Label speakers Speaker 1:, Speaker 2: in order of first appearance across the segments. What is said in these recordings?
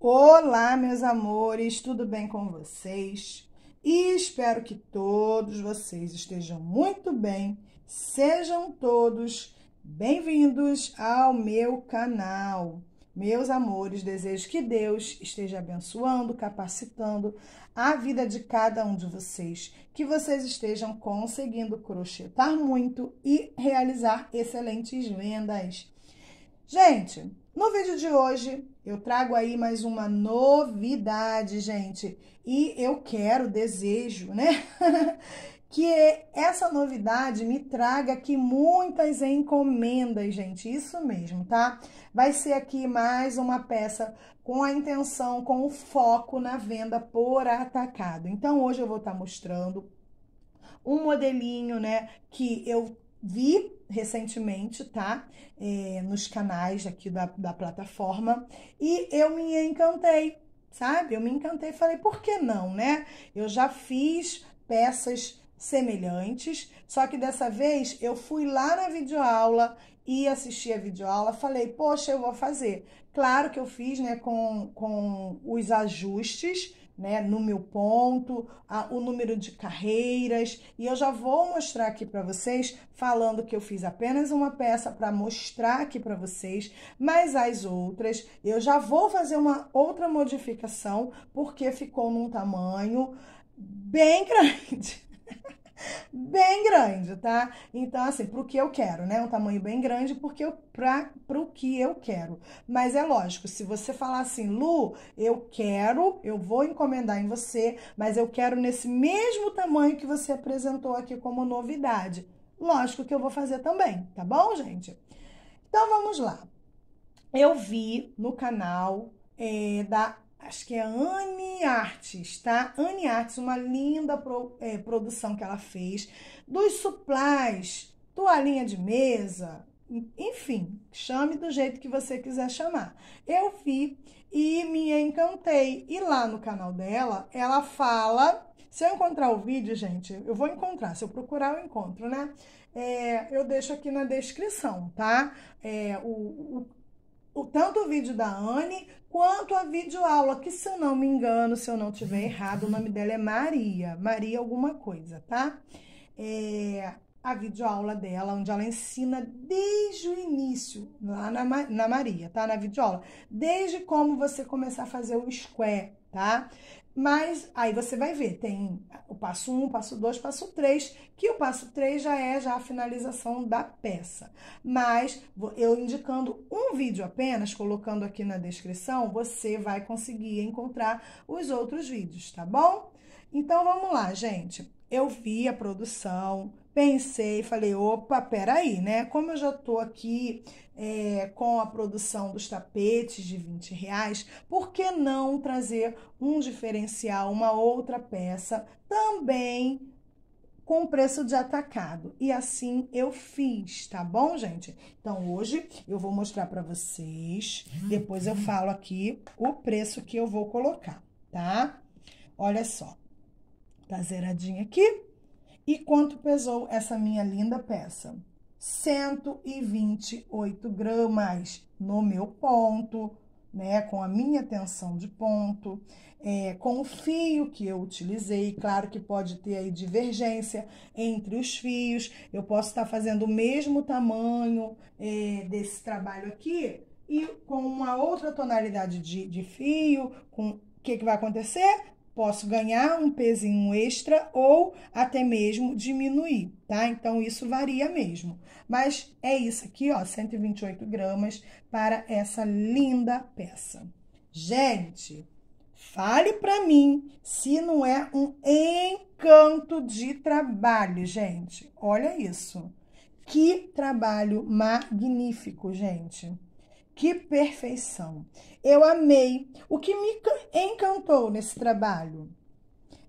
Speaker 1: Olá, meus amores, tudo bem com vocês? E espero que todos vocês estejam muito bem. Sejam todos bem-vindos ao meu canal. Meus amores, desejo que Deus esteja abençoando, capacitando a vida de cada um de vocês, que vocês estejam conseguindo crochetar muito e realizar excelentes vendas. Gente, no vídeo de hoje eu trago aí mais uma novidade, gente, e eu quero, desejo, né? que essa novidade me traga aqui muitas encomendas, gente. Isso mesmo, tá? Vai ser aqui mais uma peça com a intenção, com o foco na venda por atacado. Então, hoje eu vou estar tá mostrando um modelinho, né, que eu vi recentemente, tá? É, nos canais aqui da, da plataforma. E eu me encantei, sabe? Eu me encantei e falei, por que não, né? Eu já fiz peças semelhantes, só que dessa vez eu fui lá na videoaula e assisti a videoaula, falei, poxa, eu vou fazer. Claro que eu fiz né, com, com os ajustes, né, no meu ponto, a, o número de carreiras, e eu já vou mostrar aqui para vocês, falando que eu fiz apenas uma peça para mostrar aqui para vocês, mas as outras, eu já vou fazer uma outra modificação, porque ficou num tamanho bem grande. bem grande, tá? Então, assim, para o que eu quero, né? Um tamanho bem grande porque para o que eu quero. Mas é lógico, se você falar assim, Lu, eu quero, eu vou encomendar em você, mas eu quero nesse mesmo tamanho que você apresentou aqui como novidade. Lógico que eu vou fazer também, tá bom, gente? Então, vamos lá. Eu vi no canal é, da acho que é Anne Artes, tá? Anne Artes, uma linda pro, é, produção que ela fez dos suplás, toalhinha de mesa, enfim, chame do jeito que você quiser chamar. Eu vi e me encantei. E lá no canal dela, ela fala. Se eu encontrar o vídeo, gente, eu vou encontrar. Se eu procurar, eu encontro, né? É, eu deixo aqui na descrição, tá? É, o, o o, tanto o vídeo da Anne quanto a videoaula, que se eu não me engano, se eu não tiver errado, o nome dela é Maria, Maria alguma coisa, tá? É, a videoaula dela, onde ela ensina desde o início, lá na, na Maria, tá? Na videoaula, desde como você começar a fazer o square, tá? Mas aí você vai ver, tem o passo 1, um, passo 2, passo 3, que o passo 3 já é já a finalização da peça. Mas eu indicando um vídeo apenas, colocando aqui na descrição, você vai conseguir encontrar os outros vídeos, tá bom? Então vamos lá, gente. Eu vi a produção, pensei, falei, opa, peraí, né? Como eu já tô aqui é, com a produção dos tapetes de 20 reais, por que não trazer um diferencial, uma outra peça também com preço de atacado. E assim eu fiz, tá bom, gente? Então hoje eu vou mostrar para vocês, depois eu falo aqui o preço que eu vou colocar, tá? Olha só. Tá zeradinho aqui. E quanto pesou essa minha linda peça? 128 gramas no meu ponto, né? Com a minha tensão de ponto, é, com o fio que eu utilizei. Claro que pode ter aí divergência entre os fios. Eu posso estar fazendo o mesmo tamanho é, desse trabalho aqui e com uma outra tonalidade de, de fio, com o que, que vai acontecer? posso ganhar um pezinho extra ou até mesmo diminuir, tá? Então, isso varia mesmo. Mas é isso aqui, ó, 128 gramas para essa linda peça. Gente, fale para mim se não é um encanto de trabalho, gente. Olha isso. Que trabalho magnífico, gente. Que perfeição! Eu amei. O que me encantou nesse trabalho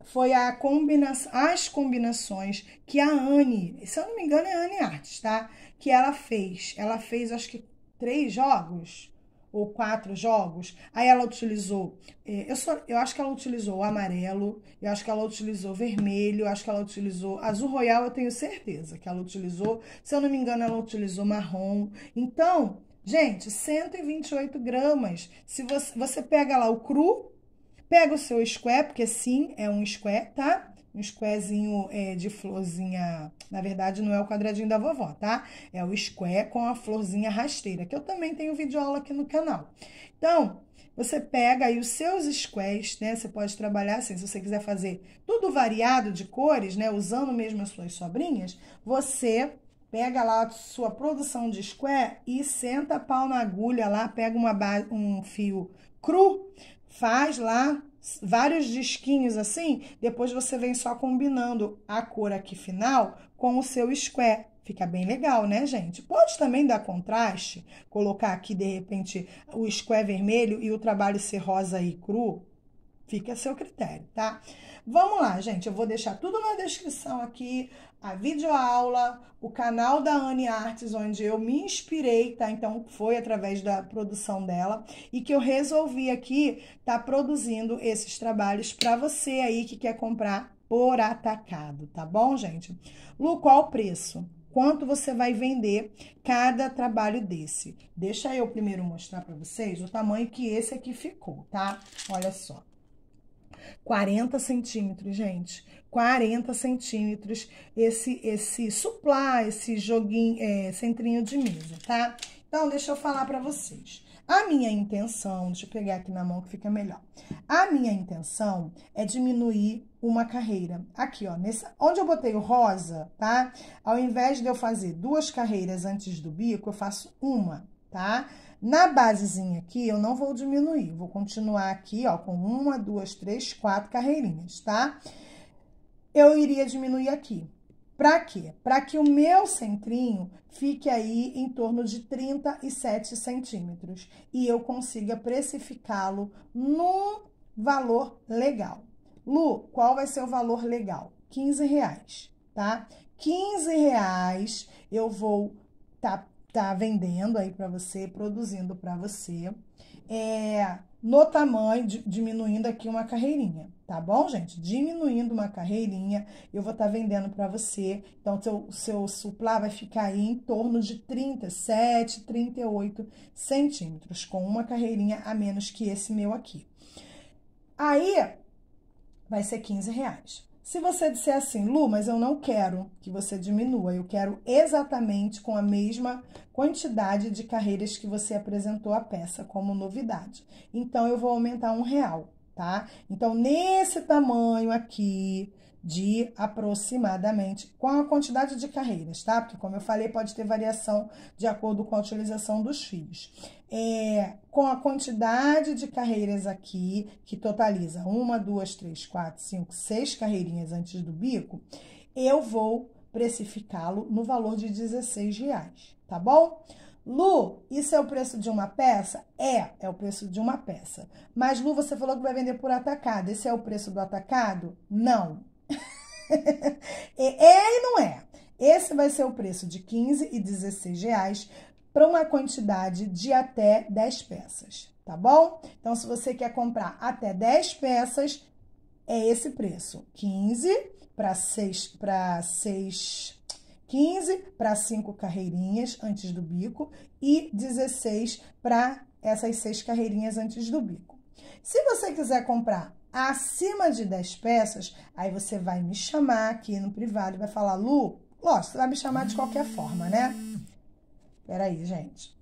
Speaker 1: foi a combina as combinações que a Anne, se eu não me engano é a Anne Artes, tá? Que ela fez. Ela fez, acho que, três jogos ou quatro jogos. Aí ela utilizou, é, eu, só, eu acho que ela utilizou amarelo, eu acho que ela utilizou vermelho, eu acho que ela utilizou azul royal, eu tenho certeza que ela utilizou. Se eu não me engano, ela utilizou marrom. Então, Gente, 128 gramas. Se você, você pega lá o cru, pega o seu square, porque sim, é um square, tá? Um squarezinho é, de florzinha. Na verdade, não é o quadradinho da vovó, tá? É o square com a florzinha rasteira, que eu também tenho vídeo aula aqui no canal. Então, você pega aí os seus squares, né? Você pode trabalhar assim, se você quiser fazer tudo variado de cores, né? Usando mesmo as suas sobrinhas, você pega lá a sua produção de square e senta pau na agulha lá, pega uma base, um fio cru, faz lá vários disquinhos assim, depois você vem só combinando a cor aqui final com o seu square. Fica bem legal, né, gente? Pode também dar contraste, colocar aqui de repente o square vermelho e o trabalho ser rosa e cru, Fica a seu critério, tá? Vamos lá, gente. Eu vou deixar tudo na descrição aqui. A videoaula, o canal da Anne Artes, onde eu me inspirei, tá? Então, foi através da produção dela. E que eu resolvi aqui tá produzindo esses trabalhos para você aí que quer comprar por atacado, tá bom, gente? Lu, qual o preço? Quanto você vai vender cada trabalho desse? Deixa eu primeiro mostrar para vocês o tamanho que esse aqui ficou, tá? Olha só. 40 centímetros, gente. 40 centímetros esse, esse suplá, esse joguinho, é, centrinho de mesa, tá? Então, deixa eu falar para vocês. A minha intenção, deixa eu pegar aqui na mão que fica melhor. A minha intenção é diminuir uma carreira. Aqui, ó, nessa, onde eu botei o rosa, tá? Ao invés de eu fazer duas carreiras antes do bico, eu faço uma, tá? Tá? Na basezinha aqui, eu não vou diminuir, vou continuar aqui, ó, com uma, duas, três, quatro carreirinhas, tá? Eu iria diminuir aqui. Para quê? Para que o meu centrinho fique aí em torno de 37 centímetros e eu consiga precificá-lo num valor legal. Lu, qual vai ser o valor legal? 15 reais, tá? 15 reais eu vou tá tá vendendo aí para você, produzindo para você, é, no tamanho, diminuindo aqui uma carreirinha, tá bom, gente? Diminuindo uma carreirinha, eu vou estar tá vendendo para você. Então, seu, seu suplá vai ficar aí em torno de 37, 38 centímetros, com uma carreirinha a menos que esse meu aqui. Aí, vai ser 15 reais. Se você disser assim, Lu, mas eu não quero que você diminua, eu quero exatamente com a mesma quantidade de carreiras que você apresentou a peça como novidade. Então, eu vou aumentar um real, tá? Então, nesse tamanho aqui, de aproximadamente com a quantidade de carreiras, tá? Porque, como eu falei, pode ter variação de acordo com a utilização dos fios. É, com a quantidade de carreiras aqui, que totaliza uma, duas, três, quatro, cinco, seis carreirinhas antes do bico, eu vou precificá-lo no valor de 16 reais, tá bom? Lu, isso é o preço de uma peça? É, é o preço de uma peça. Mas, Lu, você falou que vai vender por atacado. Esse é o preço do atacado? Não, é, é e não é. Esse vai ser o preço de 15 e 16 reais para uma quantidade de até 10 peças, tá bom? Então, se você quer comprar até 10 peças, é esse preço: 15 para 6 para 6 15 para 5 carreirinhas antes do bico e 16 para essas 6 carreirinhas antes do bico. Se você quiser comprar acima de 10 peças, aí você vai me chamar aqui no privado e vai falar, Lu, lógico, você vai me chamar de qualquer forma, né? Peraí, gente.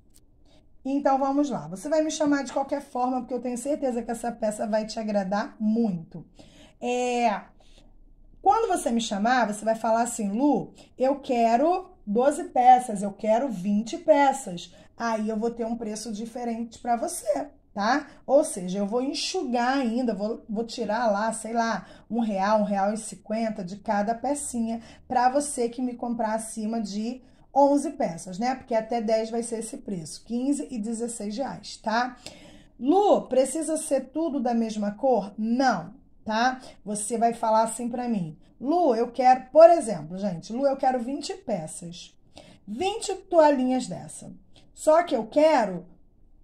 Speaker 1: Então vamos lá. Você vai me chamar de qualquer forma, porque eu tenho certeza que essa peça vai te agradar muito. É. Quando você me chamar, você vai falar assim, Lu, eu quero 12 peças, eu quero 20 peças. Aí eu vou ter um preço diferente para você tá? Ou seja, eu vou enxugar ainda, vou, vou tirar lá, sei lá, um real, um real e cinquenta de cada pecinha para você que me comprar acima de 11 peças, né? Porque até 10 vai ser esse preço, 15 e 16 reais, tá? Lu, precisa ser tudo da mesma cor? Não, tá? Você vai falar assim para mim. Lu, eu quero, por exemplo, gente, Lu, eu quero 20 peças. 20 toalhinhas dessa. Só que eu quero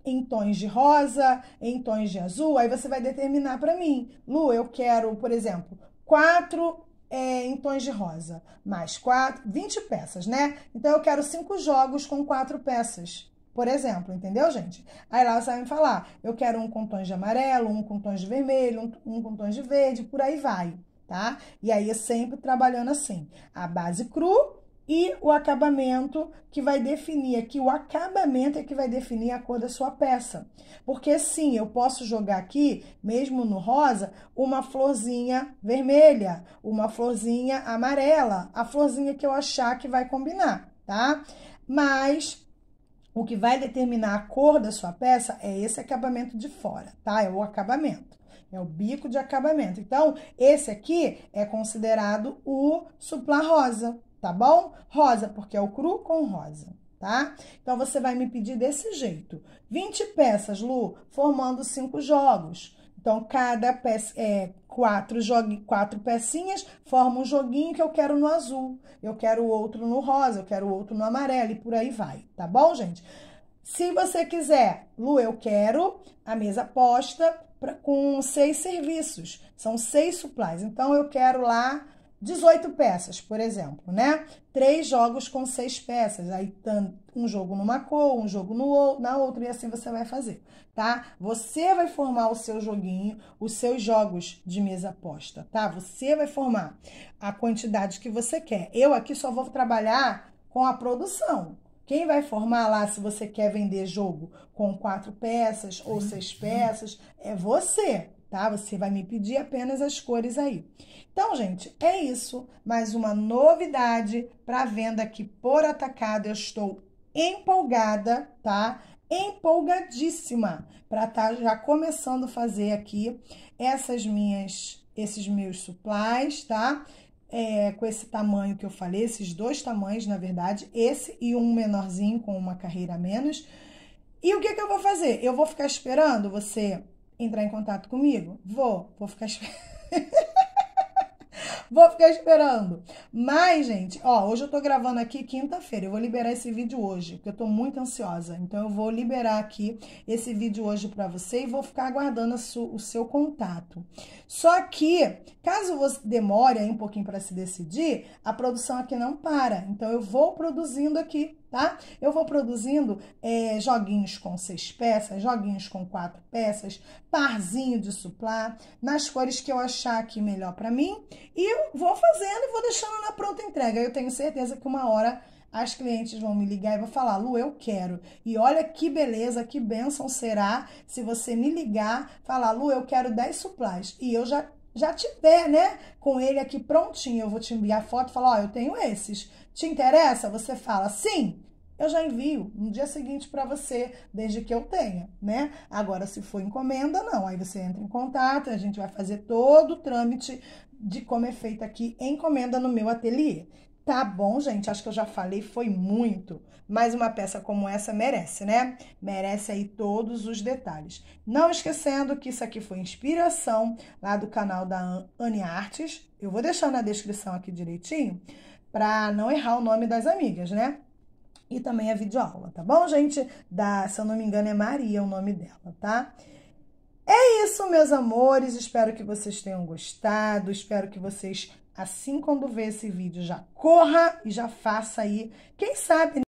Speaker 1: em tons de rosa, em tons de azul, aí você vai determinar para mim. Lu, eu quero, por exemplo, quatro é, em tons de rosa, mais quatro, 20 peças, né? Então eu quero cinco jogos com quatro peças. Por exemplo, entendeu, gente? Aí lá você vai me falar, eu quero um com tons de amarelo, um com tons de vermelho, um, um com tons de verde, por aí vai, tá? E aí é sempre trabalhando assim, a base cru e o acabamento que vai definir aqui, o acabamento é que vai definir a cor da sua peça. Porque sim, eu posso jogar aqui, mesmo no rosa, uma florzinha vermelha, uma florzinha amarela, a florzinha que eu achar que vai combinar, tá? Mas o que vai determinar a cor da sua peça é esse acabamento de fora, tá? É o acabamento. É o bico de acabamento. Então, esse aqui é considerado o suplá rosa, tá bom? Rosa, porque é o cru com rosa, tá? Então, você vai me pedir desse jeito. 20 peças, Lu, formando cinco jogos. Então, cada peça, é, quatro, jogue, quatro pecinhas forma um joguinho que eu quero no azul, eu quero outro no rosa, eu quero outro no amarelo e por aí vai, tá bom, gente? Se você quiser, Lu, eu quero a mesa posta pra, com seis serviços, são seis supplies. Então, eu quero lá 18 peças, por exemplo, né? Três jogos com seis peças, aí um jogo numa cor, um jogo no, na outra, e assim você vai fazer, tá? Você vai formar o seu joguinho, os seus jogos de mesa aposta, tá? Você vai formar a quantidade que você quer. Eu aqui só vou trabalhar com a produção, quem vai formar lá se você quer vender jogo com quatro peças ou seis peças é você, tá? Você vai me pedir apenas as cores aí. Então, gente, é isso. Mais uma novidade para venda aqui por atacado. Eu estou empolgada, tá? Empolgadíssima para estar tá já começando a fazer aqui essas minhas, esses meus suplais, tá? É, com esse tamanho que eu falei, esses dois tamanhos, na verdade, esse e um menorzinho com uma carreira a menos. E o que, que eu vou fazer? Eu vou ficar esperando você entrar em contato comigo? Vou, vou ficar esperando. vou ficar esperando. Mas, gente, ó, hoje eu tô gravando aqui quinta-feira. Eu vou liberar esse vídeo hoje, porque eu tô muito ansiosa. Então, eu vou liberar aqui esse vídeo hoje para você e vou ficar aguardando o seu contato. Só que, caso você demore aí um pouquinho para se decidir, a produção aqui não para. Então, eu vou produzindo aqui tá? Eu vou produzindo é, joguinhos com seis peças, joguinhos com quatro peças, parzinho de suplá, nas cores que eu achar aqui melhor para mim, e vou fazendo e vou deixando na pronta entrega. Eu tenho certeza que uma hora as clientes vão me ligar e vão falar: Lu, eu quero. E olha que beleza, que bênção será se você me ligar, falar: Lu, eu quero 10 suplás. E eu já já tiver, né? Com ele aqui prontinho, eu vou te enviar foto e falar: Ó, eu tenho esses. Te interessa? Você fala sim. Eu já envio no dia seguinte para você, desde que eu tenha, né? Agora, se for encomenda, não. Aí você entra em contato, a gente vai fazer todo o trâmite de como é feita aqui encomenda no meu ateliê. Tá bom, gente, acho que eu já falei, foi muito. Mas uma peça como essa merece, né? Merece aí todos os detalhes. Não esquecendo que isso aqui foi inspiração lá do canal da Anne Artes. Eu vou deixar na descrição aqui direitinho para não errar o nome das amigas, né? E também a videoaula, tá bom, gente? Da, se eu não me engano, é Maria o nome dela, tá? É isso, meus amores. Espero que vocês tenham gostado. Espero que vocês Assim, quando vê esse vídeo, já corra e já faça aí. Quem sabe, né?